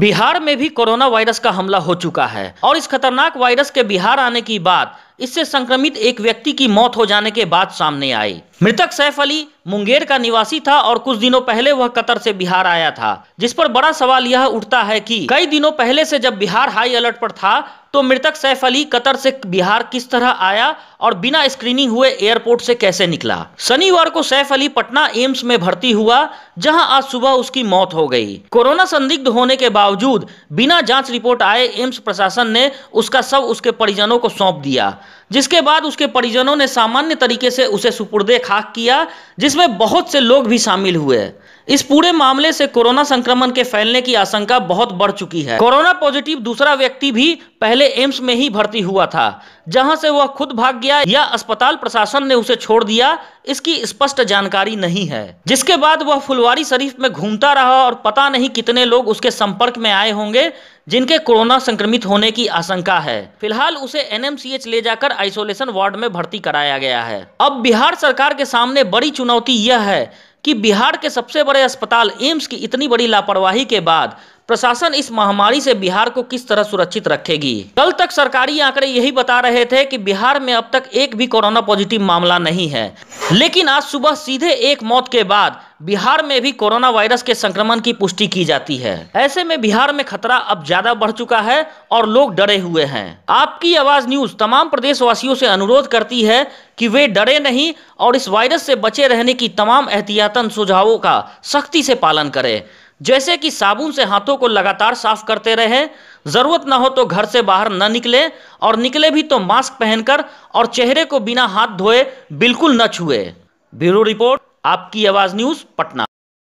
बिहार में भी corona virus का हमला हो चुका है और इस खतरनाक वायरस के बिहार आने की बात इससे संक्रमित एक व्यक्ति की मौत हो जाने के बाद सामने आई मृतक सैफ अली मुंगेर का निवासी था और कुछ दिनों पहले वह कतर से बिहार आया था जिस पर बड़ा सवाल यह उठता है कि कई दिनों पहले से जब बिहार हाई अलर्ट पर था तो मृतक सैफ अली कतर से बिहार किस तरह आया और बिना स्क्रीनिंग हुए एयरपोर्ट से कैसे निकला शनिवार को सैफ अली पटना एम्स में भर्ती हुआ जहां आज सुबह उसकी मौत हो गई कोरोना संदिग्ध होने के बावजूद बिना जांच रिपोर्ट आए एम्स प्रशासन ने उसका सब उसके परिजनों को सौंप दिया जिसके बाद उसके परिजनों ने सामान्य तरीके से उसे सुपुर्दे खा ठहाक किया जिसमें बहुत से लोग भी शामिल हुए इस पूरे मामले से कोरोना संक्रमण के फैलने की आशंका बहुत बढ़ चुकी है कोरोना पॉजिटिव दूसरा व्यक्ति भी पहले एम्स में ही भर्ती हुआ था जहां से वह खुद भाग गया या अस्पताल प्रशासन ने उसे छोड़ दिया इसकी स्पष्ट इस जानकारी नहीं है जिसके बाद वह फुलवारी शरीफ में घूमता रहा और पता नहीं कितने लोग उसके संपर्क में आए होंगे जिनके कोरोना संक्रमित होने की आशंका है फिलहाल उसे एनएमसीएच ले जाकर आइसोलेशन वार्ड में भर्ती कराया गया है अब बिहार सरकार के सामने बड़ी चुनौती यह है कि बिहार के सबसे बड़े अस्पताल एम्स की इतनी बड़ी लापरवाही के बाद प्रशासन इस महामारी से बिहार को किस तरह सुरक्षित रखेगी कल तक सरकारी आंकड़े यही बता रहे थे कि बिहार में अब तक एक भी कोरोना पॉजिटिव मामला नहीं है लेकिन आज सुबह सीधे एक मौत के बाद बिहार में भी कोरोना वायरस के संक्रमण की पुष्टि की जाती है ऐसे में बिहार में खतरा अब ज्यादा बढ़ चुका है और लोग डरे हुए हैं आपकी आवाज न्यूज तमाम प्रदेशवासियों से अनुरोध करती है कि वे डरे नहीं और इस वायरस से बचे रहने की तमाम एहतियातन सुझावों का सख्ती से पालन करें जैसे कि साबुन से हाथों को लगातार साफ करते रहे जरूरत ना हो तो घर से बाहर न निकले और निकले भी तो मास्क पहनकर और चेहरे को बिना हाथ धोए बिल्कुल न छुए ब्यूरो रिपोर्ट आपकी आवाज न्यूज पटना